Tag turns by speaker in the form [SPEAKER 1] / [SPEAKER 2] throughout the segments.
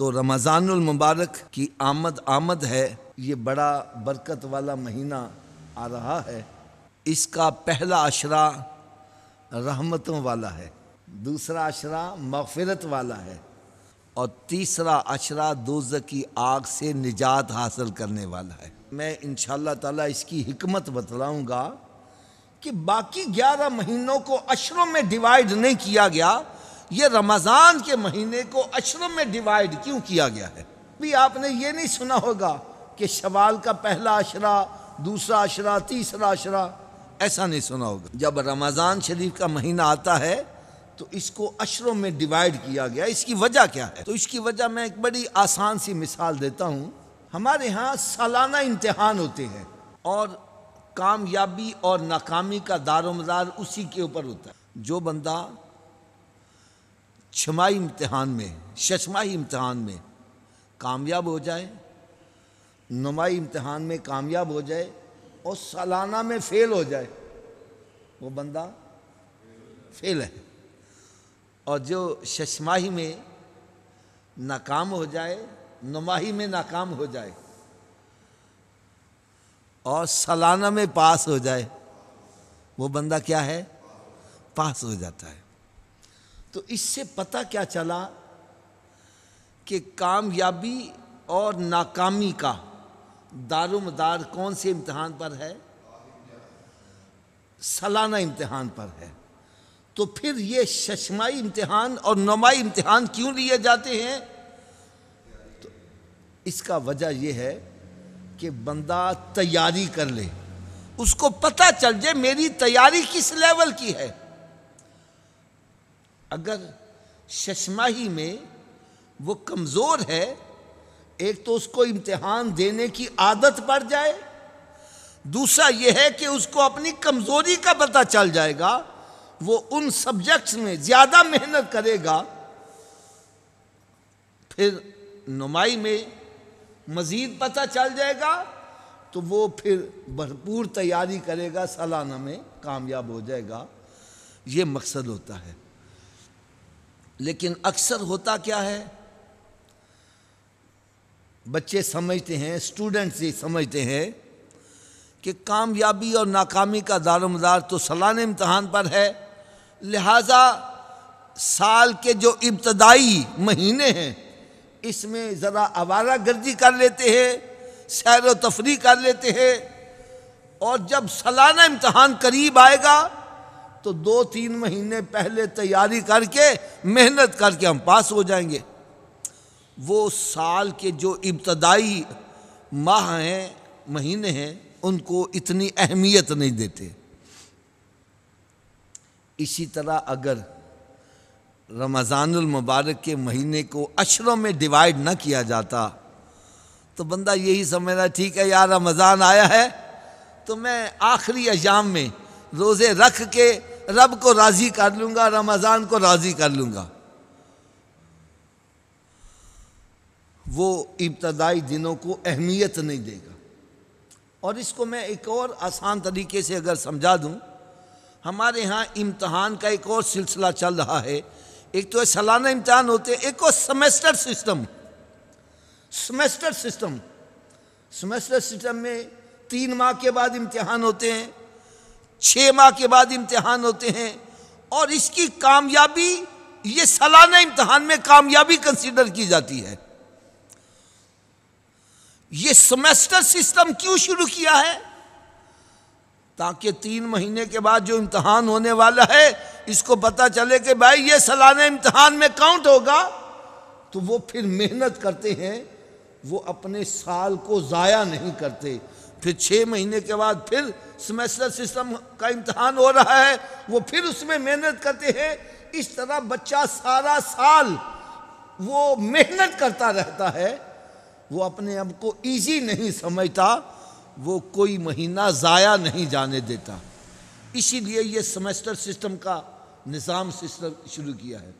[SPEAKER 1] तो मुबारक की आमद आमद है ये बड़ा बरकत वाला महीना आ रहा है इसका पहला अशरा रहमतों वाला है दूसरा अशरा मगफरत वाला है और तीसरा अशरा दोज की आग से निजात हासिल करने वाला है मैं इन ताला इसकी हमत बतलाऊँगा कि बाकी ग्यारह महीनों को अशरों में डिवाइड नहीं किया गया ये रमज़ान के महीने को अशरम में डिवाइड क्यों किया गया है भी आपने ये नहीं सुना होगा कि शवाल का पहला अशरा दूसरा अशरा तीसरा अशरा ऐसा नहीं सुना होगा जब रमज़ान शरीफ का महीना आता है तो इसको अशरों में डिवाइड किया गया इसकी वजह क्या है तो इसकी वजह मैं एक बड़ी आसान सी मिसाल देता हूँ हमारे यहाँ सालाना इम्तहान होते हैं और कामयाबी और नाकामी का दारोमदार उसी के ऊपर होता है जो बंदा छमाही इम्तहान में शशमाही इम्तहान में कामयाब हो जाए नुमाई इम्तहान में कामयाब हो जाए और सालाना में फेल हो जाए वो बंदा फेल है और जो शशमाही में नाकाम हो जाए नुमाही में नाकाम हो जाए और सालाना में पास हो जाए वो बंदा क्या है पास हो जाता है तो इससे पता क्या चला कि कामयाबी और नाकामी का दारोमदार कौन से इम्तहान पर है सालाना इम्तहान पर है तो फिर ये शशमाई इम्तहान और नमाई इम्तहान क्यों लिए जाते हैं तो इसका वजह यह है कि बंदा तैयारी कर ले उसको पता चल जाए मेरी तैयारी किस लेवल की है अगर शशमाही में वो कमज़ोर है एक तो उसको इम्तिहान देने की आदत पड़ जाए दूसरा यह है कि उसको अपनी कमज़ोरी का पता चल जाएगा वो उन सब्जेक्ट्स में ज़्यादा मेहनत करेगा फिर नुमाई में मज़ीद पता चल जाएगा तो वो फिर भरपूर तैयारी करेगा सालाना में कामयाब हो जाएगा ये मकसद होता है लेकिन अक्सर होता क्या है बच्चे समझते हैं स्टूडेंट्स ये समझते हैं कि कामयाबी और नाकामी का दारोमदार तो सलान इम्तहान पर है लिहाजा साल के जो इब्तदाई महीने हैं इसमें ज़रा आवारा गर्दी कर लेते हैं सैर व तफरी कर लेते हैं और जब सालाना इम्तहान करीब आएगा तो दो तीन महीने पहले तैयारी करके मेहनत करके हम पास हो जाएंगे वो साल के जो इब्तदाई माह हैं महीने हैं उनको इतनी अहमियत नहीं देते इसी तरह अगर रमज़ानुल मुबारक के महीने को अशरों में डिवाइड ना किया जाता तो बंदा यही समझ रहा ठीक है यार रमज़ान आया है तो मैं आखिरी अजाम में रोज़े रख के रब को राज़ी कर लूंगा रमज़ान को राज़ी कर लूंगा वो इब्तदाई दिनों को अहमियत नहीं देगा और इसको मैं एक और आसान तरीके से अगर समझा दूं हमारे यहाँ इम्तहान का एक और सिलसिला चल रहा है एक तो सालाना इम्तहान होते हैं एक और semester system semester system semester system में तीन माह के बाद इम्तहान होते हैं छः माह के बाद इम्तहान होते हैं और इसकी कामयाबी ये सालाना इम्तहान में कामयाबी कंसिडर की जाती है ये सेमेस्टर सिस्टम क्यों शुरू किया है ताकि तीन महीने के बाद जो इम्तहान होने वाला है इसको पता चले कि भाई ये सालाना इम्तहान में काउंट होगा तो वो फिर मेहनत करते हैं वो अपने साल को ज़ाया नहीं करते फिर छः महीने के बाद फिर सेमेस्टर सिस्टम का इम्तहान हो रहा है वो फिर उसमें मेहनत करते हैं इस तरह बच्चा सारा साल वो मेहनत करता रहता है वो अपने आप को ईजी नहीं समझता वो कोई महीना ज़ाया नहीं जाने देता इसीलिए ये सेमेस्टर सिस्टम का निज़ाम सिस्टम शुरू किया है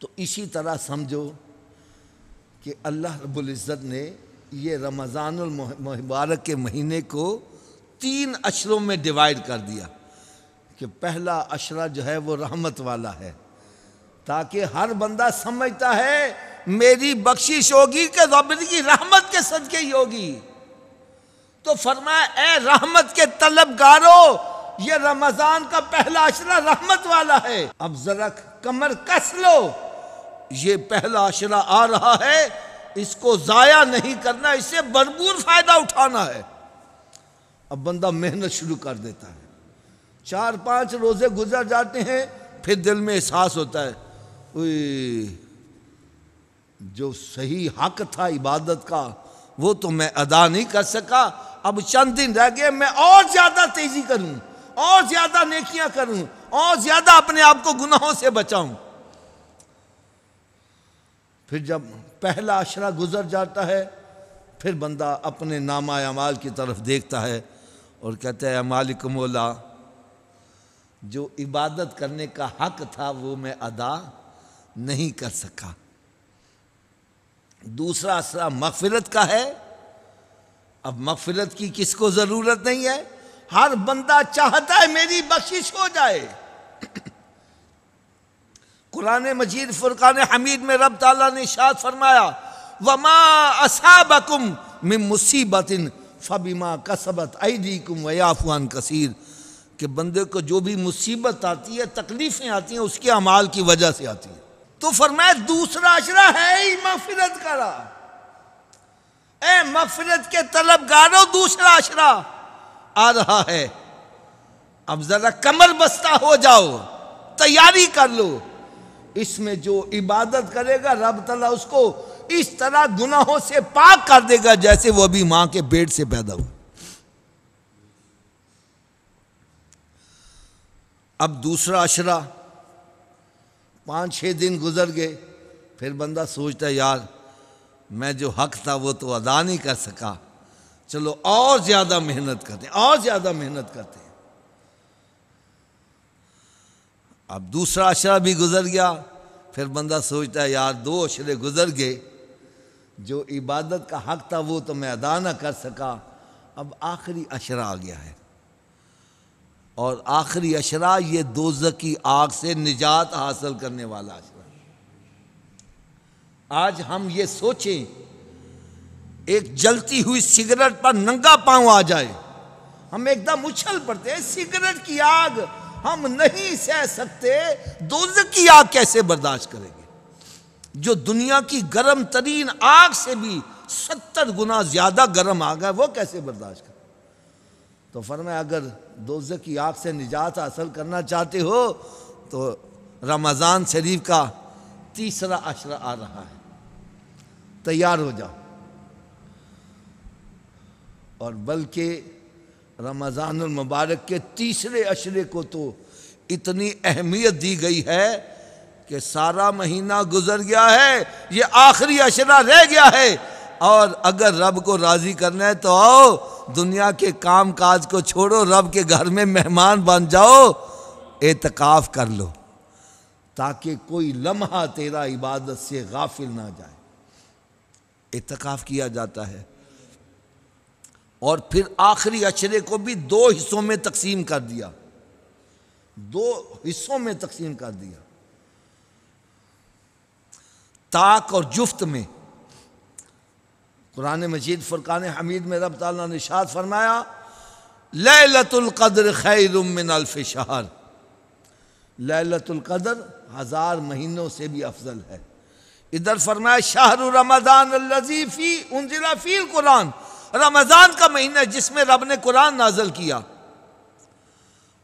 [SPEAKER 1] तो इसी तरह समझो कि अल्लाह रबुल्ज़त ने ये रमज़ानुल मुबारक के महीने को तीन अशरों में डिवाइड कर दिया कि पहला अशरा जो है वो रहमत वाला है ताकि हर बंदा समझता है मेरी बख्शिश होगी कि रबर की रहमत के सदके ही होगी तो फरमाया ए रहमत के तलब गारो ये रमजान का पहला अशरा रहमत वाला है अब जरा कमर कस लो ये पहला अशरा आ रहा है इसको ज़ाया नहीं करना इससे भरपूर फायदा उठाना है अब बंदा मेहनत शुरू कर देता है चार पांच रोज़े गुजर जाते हैं फिर दिल में एहसास होता है जो सही हक था इबादत का वो तो मैं अदा नहीं कर सका अब चंद दिन रह गए मैं और ज़्यादा तेज़ी करूं और ज़्यादा नेकियां करूं और ज़्यादा अपने आप को गुनाहों से बचाऊं फिर जब पहला अशरा गुजर जाता है फिर बंदा अपने नामा अमाल की तरफ देखता है और कहता है मालिक मोला जो इबादत करने का हक था वो मैं अदा नहीं कर सका दूसरा असरा मफफिलत का है अब मफफिलत की किसको ज़रूरत नहीं है हर बंदा चाहता है मेरी बख्शिश हो जाए कुरान मजीद फ़ुरक़ान हमीद में रब ताला ने शाद फरमाया वमा असाबकुम में मुसीबत फ़बीमा कसबत ऐदीकुम वयाफ़ान कसीर कि बंदे को जो भी मुसीबत आती है तकलीफ़ें आती हैं उसके अमाल की वजह से आती है तो फरमाया दूसरा अशरा है ही मफफरत का ए मफफरत के तलबगारों दूसरा अशरा आ रहा है अब ज़रा कमर बस्ता हो जाओ तैयारी कर लो इसमें जो इबादत करेगा रब तला उसको इस तरह गुनाहों से पाक कर देगा जैसे वो अभी मां के पेट से पैदा हुआ अब दूसरा अशरा पांच छह दिन गुजर गए फिर बंदा सोचता है यार मैं जो हक था वो तो अदा नहीं कर सका चलो और ज़्यादा मेहनत करते और ज़्यादा मेहनत करते अब दूसरा अशरा भी गुज़र गया फिर बंदा सोचता है यार दो अशरे गुज़र गए जो इबादत का हक था वो तो मैं अदा ना कर सका अब आखिरी अशरा आ गया है और आखिरी अशरा ये दो की आग से निजात हासिल करने वाला अशरा आज हम ये सोचें एक जलती हुई सिगरेट पर नंगा पांव आ जाए हम एकदम उछल पड़ते हैं सिगरेट की आग हम नहीं सह सकते दोज की आग कैसे बर्दाश्त करेंगे जो दुनिया की गर्म तरीन आग से भी सत्तर गुना ज्यादा गर्म आग है वो कैसे बर्दाश्त करें तो फरमाया अगर दोज की आग से निजात हासिल करना चाहते हो तो रमज़ान शरीफ का तीसरा अशरा आ रहा है तैयार हो जाओ और बल्कि रमज़ानमबारक के तीसरे अशरे को तो इतनी अहमियत दी गई है कि सारा महीना गुजर गया है ये आखिरी अशरा रह गया है और अगर रब को राज़ी करना है तो आओ दुनिया के काम काज को छोड़ो रब के घर में मेहमान बन जाओ एतकाफ़ कर लो ताकि कोई लम्हा तेरा इबादत से गाफिल ना जाए एतकाफ़ किया जाता है और फिर आखिरी अशरे को भी दो हिस्सों में तकसीम कर दिया दो हिस्सों में तकसीम कर दिया ताक और जुफ्त में कुरान मजीद फ़ुरक़ान हमीद में रब ताला ने शाद फरमाया लैलतुल्क़द्र खैरमिन अल्फ शहर कदर हज़ार महीनों से भी अफजल है इधर फरमाया शाहरु रमदान लजीफ़ी जिला फ़ील कुरान रमज़ान का महीना है जिसमें रब ने कुरान नाजल किया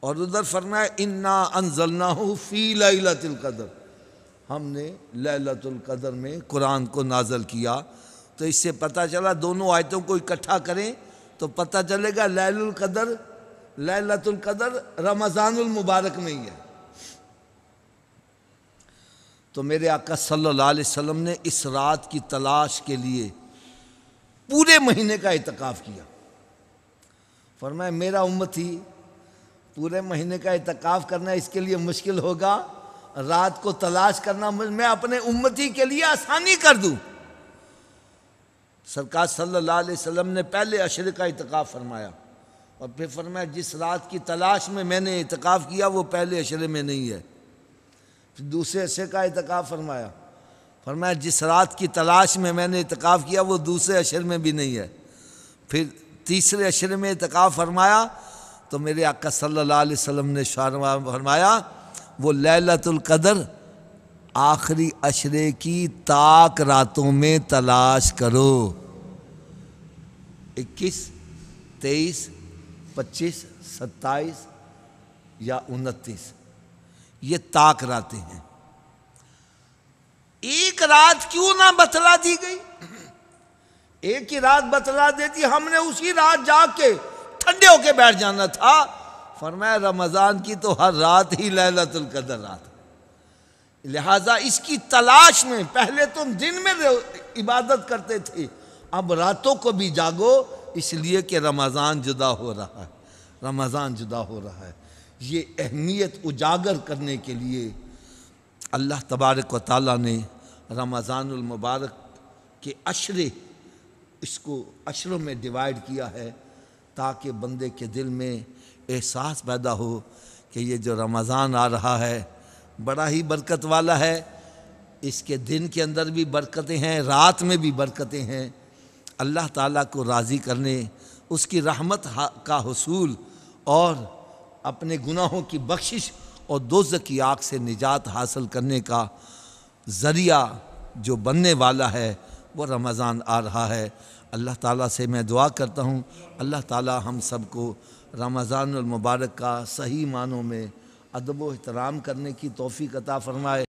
[SPEAKER 1] और उधर फरमाया इन्ना अनजलना हो फ़ी लकदर हमने लकदर में कुरान को नाजल किया तो इससे पता चला दोनों आयतों को इकट्ठा करें तो पता चलेगा लकदर लकदर रमज़ानमबारक में ही है तो मेरे आका सल्लल्लाहु अलैहि वसल्लम ने इस रात की तलाश के लिए पूरे महीने का इतकाफ किया फरमाया मेरा उम्मत ही पूरे महीने का इतकाफ करना इसके लिए मुश्किल होगा रात को तलाश करना मैं अपने उम्मती के लिए आसानी कर दूं सरकार सल्लल्लाहु अलैहि वसल्लम ने पहले अशर का इतकाफ फरमाया और फिर फरमाया जिस रात की तलाश में मैंने इतकाफ किया वो पहले अशरे में नहीं है फिर दूसरे अशर का इतकाफ फरमाया फरमाया जिस रात की तलाश में मैंने इतकाफ़ किया वो दूसरे अशर में भी नहीं है फिर तीसरे अशर में इतकाफ़ फरमाया तो मेरे आका सल्लल्लाहु अलैहि वसल्लम ने फरमाया वो लैलतुल कदर आखिरी अशरे की ताक रातों में तलाश करो 21, 23, 25, 27 या 29 ये ताक रातें हैं एक रात क्यों ना बतला दी गई एक ही रात बतला देती हमने उसी रात जाके ठंडे होके बैठ जाना था फरमाया रमज़ान की तो हर रात ही लहलतुल कदर रात लिहाजा इसकी तलाश में पहले तुम दिन में इबादत करते थे अब रातों को भी जागो इसलिए कि रमज़ान जुदा हो रहा है रमज़ान जुदा हो रहा है ये अहमियत उजागर करने के लिए अल्लाह तबारक व ताली ने रमज़ानमबारक के अशरे इसको अशरों में डिवाइड किया है ताकि बंदे के दिल में एहसास पैदा हो कि ये जो रमज़ान आ रहा है बड़ा ही बरकत वाला है इसके दिन के अंदर भी बरकतें हैं रात में भी बरकतें हैं अल्लाह ताला को राज़ी करने उसकी रहमत का हसूल और अपने गुनाहों की बख्शिश और दोज की आग से निजात हासिल करने का ज़रिया जो बनने वाला है वो रमज़ान आ रहा है अल्लाह ताला से मैं दुआ करता हूँ अल्लाह ताला हम सबको रमज़ान मुबारक का सही मानों में अदब व अहतराम करने की तोफ़ी कता फ़रमाए